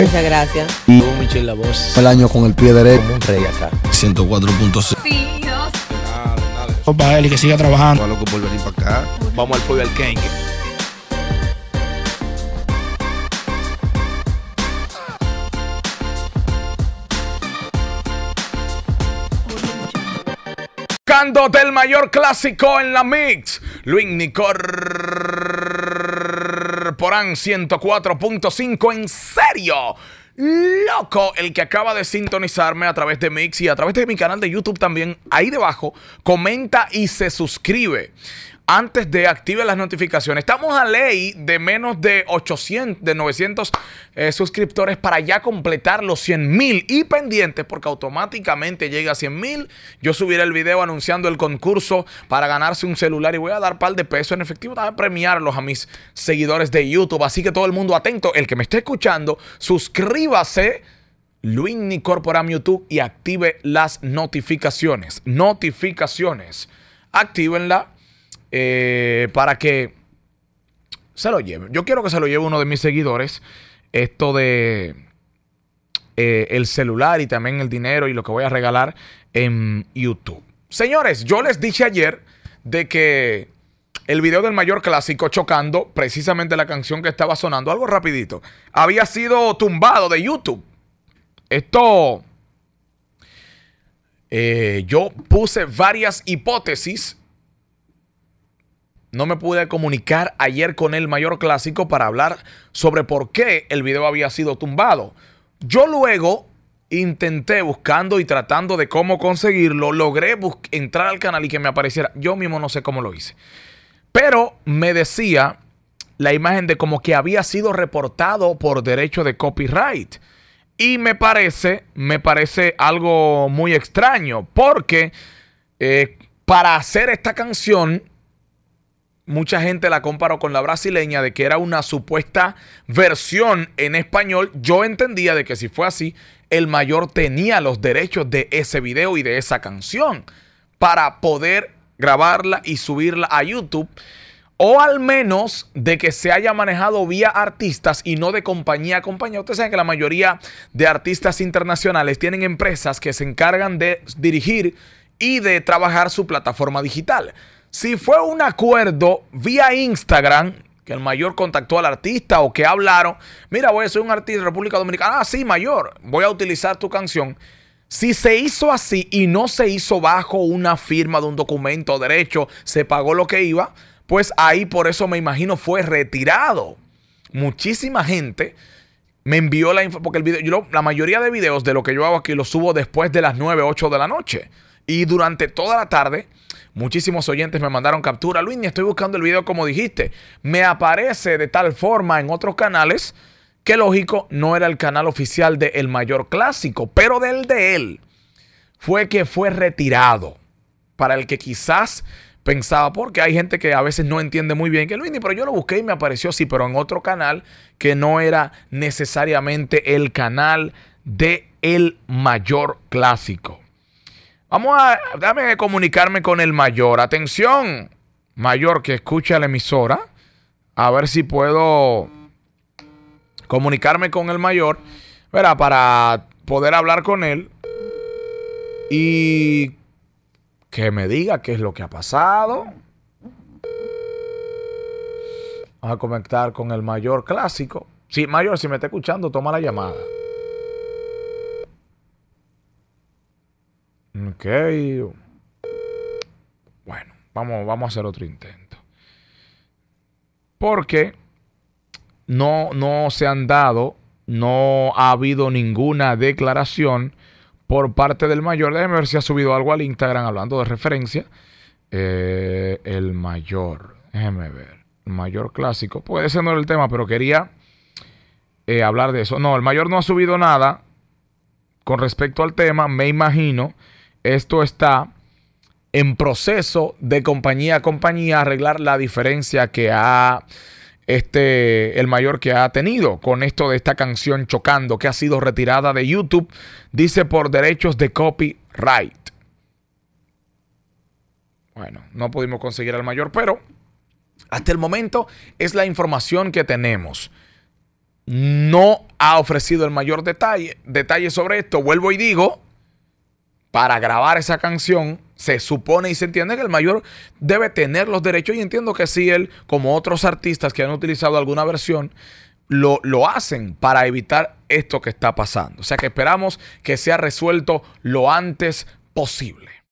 Muchas gracias. la voz. El año con el pie derecho. Como rey acá. 104.6. Sí, Dios. que siga trabajando. para acá. Vamos al pollo al Cándote del mayor clásico en la mix. Luis Nicor 104.5 en serio. Loco, el que acaba de sintonizarme a través de Mix y a través de mi canal de YouTube también, ahí debajo, comenta y se suscribe antes de activar las notificaciones. Estamos a ley de menos de 800, de 900 eh, suscriptores para ya completar los 100 mil y pendientes porque automáticamente llega a 100 mil. Yo subiré el video anunciando el concurso para ganarse un celular y voy a dar par de pesos en efectivo para premiarlos a mis seguidores de YouTube. Así que todo el mundo atento, el que me esté escuchando, suscríbase. Luini Corporam YouTube y active las notificaciones. Notificaciones. Actívenla eh, para que se lo lleve. Yo quiero que se lo lleve uno de mis seguidores. Esto de eh, el celular y también el dinero y lo que voy a regalar en YouTube. Señores, yo les dije ayer de que el video del mayor clásico chocando, precisamente la canción que estaba sonando, algo rapidito, había sido tumbado de YouTube. Esto, eh, yo puse varias hipótesis no me pude comunicar ayer con el mayor clásico para hablar sobre por qué el video había sido tumbado. Yo luego intenté buscando y tratando de cómo conseguirlo, logré entrar al canal y que me apareciera. Yo mismo no sé cómo lo hice. Pero me decía la imagen de como que había sido reportado por derecho de copyright. Y me parece, me parece algo muy extraño, porque eh, para hacer esta canción mucha gente la comparó con la brasileña de que era una supuesta versión en español. Yo entendía de que si fue así, el mayor tenía los derechos de ese video y de esa canción para poder grabarla y subirla a YouTube. O al menos de que se haya manejado vía artistas y no de compañía a compañía. Ustedes saben que la mayoría de artistas internacionales tienen empresas que se encargan de dirigir y de trabajar su plataforma digital. Si fue un acuerdo vía Instagram, que el mayor contactó al artista o que hablaron, mira, voy a ser un artista de República Dominicana, ah, sí, mayor, voy a utilizar tu canción. Si se hizo así y no se hizo bajo una firma de un documento derecho, se pagó lo que iba, pues ahí por eso me imagino fue retirado. Muchísima gente me envió la información, porque el video, yo, la mayoría de videos de lo que yo hago aquí los subo después de las 9, 8 de la noche. Y durante toda la tarde Muchísimos oyentes me mandaron captura. Luis, estoy buscando el video como dijiste. Me aparece de tal forma en otros canales que lógico no era el canal oficial de El Mayor Clásico, pero del de él fue que fue retirado. Para el que quizás pensaba, porque hay gente que a veces no entiende muy bien que Luis, pero yo lo busqué y me apareció sí, pero en otro canal que no era necesariamente el canal de El Mayor Clásico. Vamos a, dame comunicarme con el mayor. Atención, mayor que escucha la emisora. A ver si puedo comunicarme con el mayor. para poder hablar con él. Y que me diga qué es lo que ha pasado. Vamos a conectar con el mayor clásico. Sí, mayor, si me está escuchando, toma la llamada. Ok. Bueno, vamos, vamos a hacer otro intento. Porque no, no se han dado, no ha habido ninguna declaración por parte del mayor. Déjeme ver si ha subido algo al Instagram hablando de referencia. Eh, el mayor, déjeme ver. mayor clásico. Puede ese no era el tema, pero quería eh, hablar de eso. No, el mayor no ha subido nada con respecto al tema. Me imagino esto está en proceso de compañía a compañía arreglar la diferencia que ha este el mayor que ha tenido con esto de esta canción chocando que ha sido retirada de YouTube dice por derechos de copyright. Bueno, no pudimos conseguir al mayor, pero hasta el momento es la información que tenemos. No ha ofrecido el mayor detalle, detalle sobre esto. Vuelvo y digo, para grabar esa canción, se supone y se entiende que el mayor debe tener los derechos y entiendo que si él, como otros artistas que han utilizado alguna versión, lo, lo, hacen para evitar esto que está pasando. O sea que esperamos que sea resuelto lo antes posible.